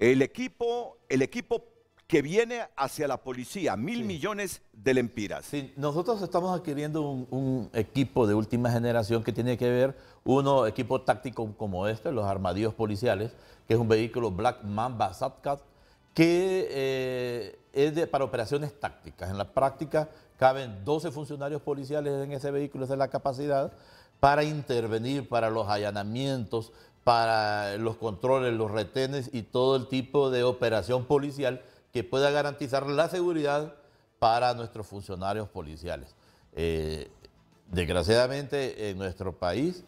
El equipo, el equipo que viene hacia la policía, mil millones de lempiras. Sí, nosotros estamos adquiriendo un, equipo de última generación que tiene que ver, uno, equipo táctico como este, los armadillos policiales, que es un vehículo Black Mamba Satcat, que eh, es para operaciones tácticas. En la práctica caben 12 funcionarios policiales en ese vehículo, esa es la capacidad, para intervenir para los allanamientos, para los controles, los retenes y todo el tipo de operación policial que pueda garantizar la seguridad para nuestros funcionarios policiales. Eh, desgraciadamente en nuestro país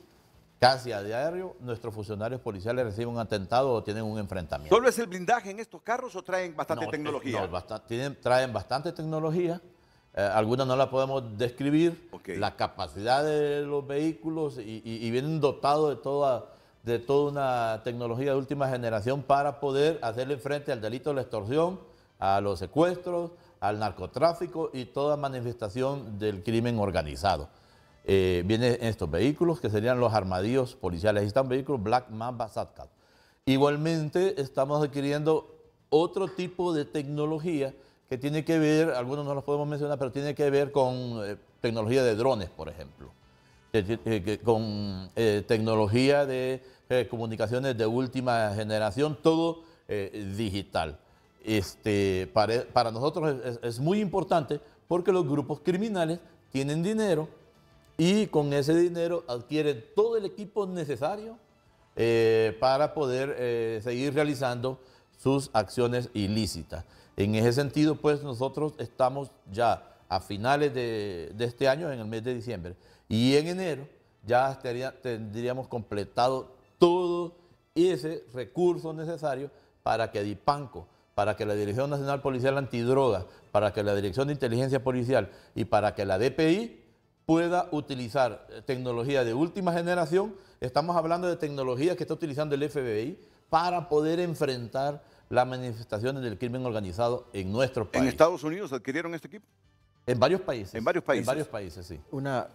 Casi a diario nuestros funcionarios policiales reciben un atentado o tienen un enfrentamiento. ¿Solo es el blindaje en estos carros o traen bastante tecnología? No, tienen, traen bastante tecnología. Eh, algunas no la podemos describir. La capacidad de los vehículos y, vienen dotados de toda, de toda una tecnología de última generación para poder hacerle frente al delito de la extorsión, a los secuestros, al narcotráfico y toda manifestación del crimen organizado viene eh, vienen estos vehículos que serían los armadillos policiales. están vehículos Black Mamba Satcat. Igualmente estamos adquiriendo otro tipo de tecnología que tiene que ver, algunos no los podemos mencionar, pero tiene que ver con eh, tecnología de drones, por ejemplo, con eh, tecnología de comunicaciones de última generación, todo digital. Este, para, nosotros es muy importante porque los grupos criminales tienen dinero, y con ese dinero adquieren todo el equipo necesario eh, para poder eh, seguir realizando sus acciones ilícitas. En ese sentido, pues nosotros estamos ya a finales de, este año, en el mes de diciembre, y en enero ya tendríamos completado todo ese recurso necesario para que DIPANCO, para que la Dirección Nacional Policial Antidroga, para que la Dirección de Inteligencia Policial y para que la DPI pueda utilizar eh, tecnología de última generación, estamos hablando de tecnología que está utilizando el FBI para poder enfrentar las manifestaciones del crimen organizado en nuestro país. ¿En Estados Unidos adquirieron este equipo? En varios países. En varios países. En varios países, sí. Una,